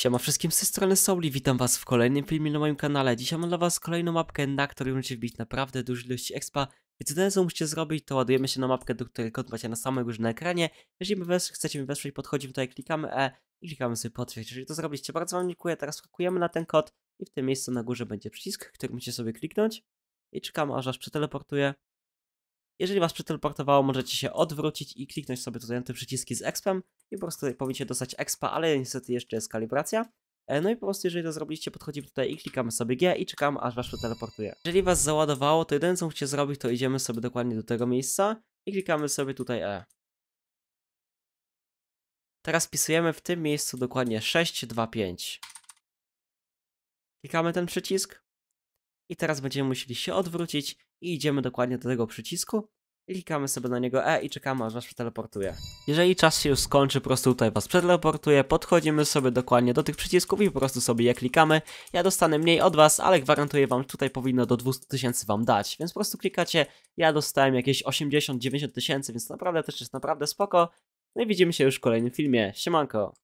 Siema wszystkim, z tej strony Souli, witam was w kolejnym filmie na moim kanale. Dzisiaj mam dla was kolejną mapkę, na której musicie wbić naprawdę dużo ilości expa. I co teraz musicie zrobić, to ładujemy się na mapkę, do której kod macie na samej górze na ekranie. Jeżeli my wes chcecie mi wesprzeć, podchodzimy tutaj, klikamy E i klikamy sobie potwierdź. Jeżeli to zrobiliście, bardzo wam dziękuję. Teraz skakujemy na ten kod i w tym miejscu na górze będzie przycisk, który musicie sobie kliknąć. I czekamy aż aż przeteleportuje. Jeżeli was przeteleportowało, możecie się odwrócić i kliknąć sobie tutaj na te przyciski z expem i po prostu tutaj powinniście dostać expa, ale niestety jeszcze jest kalibracja. E, no i po prostu jeżeli to zrobiliście, podchodzimy tutaj i klikamy sobie G i czekamy aż was przeteleportuje. Jeżeli was załadowało, to jedyne co musicie zrobić, to idziemy sobie dokładnie do tego miejsca i klikamy sobie tutaj E. Teraz wpisujemy w tym miejscu dokładnie 625. Klikamy ten przycisk i teraz będziemy musieli się odwrócić i idziemy dokładnie do tego przycisku. Klikamy sobie na niego E i czekamy aż was przeteleportuje. Jeżeli czas się już skończy, po prostu tutaj was przeteleportuje, podchodzimy sobie dokładnie do tych przycisków i po prostu sobie je klikamy. Ja dostanę mniej od was, ale gwarantuję wam, tutaj powinno do 200 tysięcy wam dać, więc po prostu klikacie. Ja dostałem jakieś 80-90 tysięcy, więc naprawdę też jest naprawdę spoko. No i widzimy się już w kolejnym filmie. Siemanko!